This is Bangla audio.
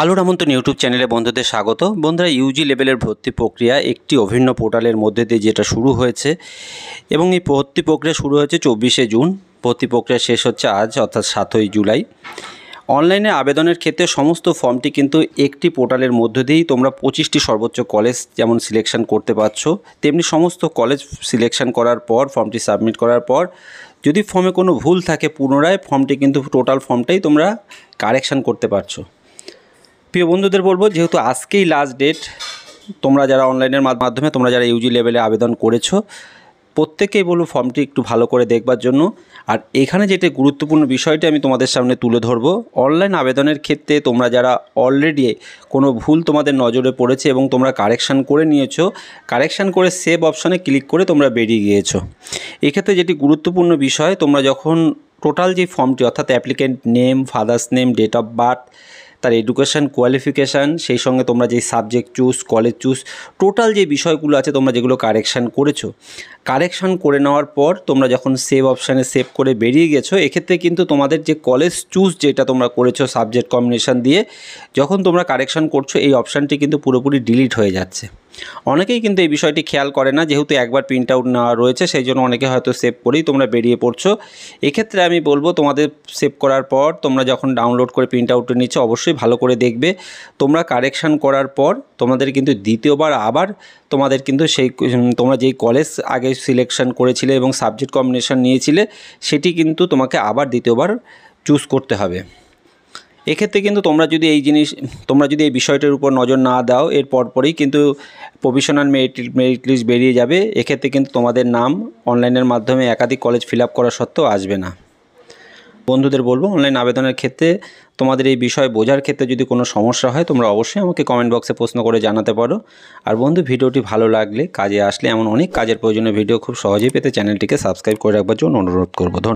আলোর আমন্ত্রণ ইউটিউব চ্যানেলে বন্ধুদের স্বাগত বন্ধুরা ইউজি লেভেলের ভর্তি প্রক্রিয়া একটি অভিন্ন পোর্টালের মধ্যে দিয়ে যেটা শুরু হয়েছে এবং এই ভর্তি প্রক্রিয়া শুরু হয়েছে চব্বিশে জুন ভর্তি প্রক্রিয়া শেষ হচ্ছে আজ অর্থাৎ সাতই জুলাই অনলাইনে আবেদনের ক্ষেত্রে সমস্ত ফর্মটি কিন্তু একটি পোর্টালের মধ্য দিয়েই তোমরা পঁচিশটি সর্বোচ্চ কলেজ যেমন সিলেকশন করতে পারছো তেমনি সমস্ত কলেজ সিলেকশন করার পর ফর্মটি সাবমিট করার পর যদি ফর্মে কোনো ভুল থাকে পুনরায় ফর্মটি কিন্তু টোটাল ফর্মটাই তোমরা কারেকশান করতে পারছো প্রিয় বন্ধুদের বলবো যেহেতু আজকেই লাস্ট ডেট তোমরা যারা অনলাইনের মাধ্যমে তোমরা যারা ইউজি লেভেলে আবেদন করেছো প্রত্যেকেই বলবো ফর্মটি একটু ভালো করে দেখবার জন্য আর এখানে যেটা গুরুত্বপূর্ণ বিষয়টি আমি তোমাদের সামনে তুলে ধরব অনলাইন আবেদনের ক্ষেত্রে তোমরা যারা অলরেডি কোনো ভুল তোমাদের নজরে পড়েছে এবং তোমরা কারেকশান করে নিয়েছো কারেকশান করে সেভ অপশানে ক্লিক করে তোমরা বেরিয়ে গিয়েছো এক্ষেত্রে যেটি গুরুত্বপূর্ণ বিষয় তোমরা যখন টোটাল যে ফর্মটি অর্থাৎ applicant name father's name date of birth তার এডুকেশান কোয়ালিফিকেশান সেই সঙ্গে তোমরা যেই subject choose college choose total যে বিষয়গুলো আছে তোমরা যেগুলো কারেকশান করেছো কারেকশান করে নেওয়ার পর তোমরা যখন সেভ অপশানে সেভ করে বেরিয়ে গেছো এক্ষেত্রে কিন্তু তোমাদের যে কলেজ চুজ যেটা তোমরা করেছো সাবজেক্ট কম্বিনেশান দিয়ে যখন তোমরা কারেকশান করছো এই অপশানটি কিন্তু পুরোপুরি ডিলিট হয়ে যাচ্ছে অনেকেই কিন্তু এই বিষয়টি খেয়াল করে না যেহেতু একবার প্রিন্ট আউট নেওয়া রয়েছে সেই জন্য অনেকে হয়তো সেভ করেই তোমরা বেরিয়ে পড়ছো এক্ষেত্রে আমি বলবো তোমাদের সেভ করার পর তোমরা যখন ডাউনলোড করে প্রিন্ট আউটটা নিচ্ছ অবশ্যই ভালো করে দেখবে তোমরা কারেকশান করার পর তোমাদের কিন্তু দ্বিতীয়বার আবার তোমাদের কিন্তু সেই তোমরা যেই কলেজ আগে সিলেকশন করেছিলে এবং সাবজেক্ট কম্বিনেশন নিয়েছিলে সেটি কিন্তু তোমাকে আবার দ্বিতীয়বার চুজ করতে হবে এক্ষেত্রে কিন্তু তোমরা যদি এই জিনিস তোমরা যদি এই বিষয়টার উপর নজর না দাও এর পরপরই কিন্তু প্রভিশনাল মেরিট মেরিট লিস্ট বেরিয়ে যাবে এক্ষেত্রে কিন্তু তোমাদের নাম অনলাইনের মাধ্যমে একাধিক কলেজ ফিল আপ করা সত্ত্বেও আসবে না বন্ধুদের বলবো অনলাইন আবেদনের ক্ষেত্রে তোমাদের এই বিষয় বোঝার ক্ষেত্রে যদি কোনো সমস্যা হয় তোমরা অবশ্যই আমাকে কমেন্ট বক্সে প্রশ্ন করে জানাতে পারো আর বন্ধু ভিডিওটি ভালো লাগলে কাজে আসলে এমন অনেক কাজের প্রয়োজনীয় ভিডিও খুব সহজেই পেতে চ্যানেলটিকে সাবস্ক্রাইব করে রাখবার জন্য অনুরোধ করবো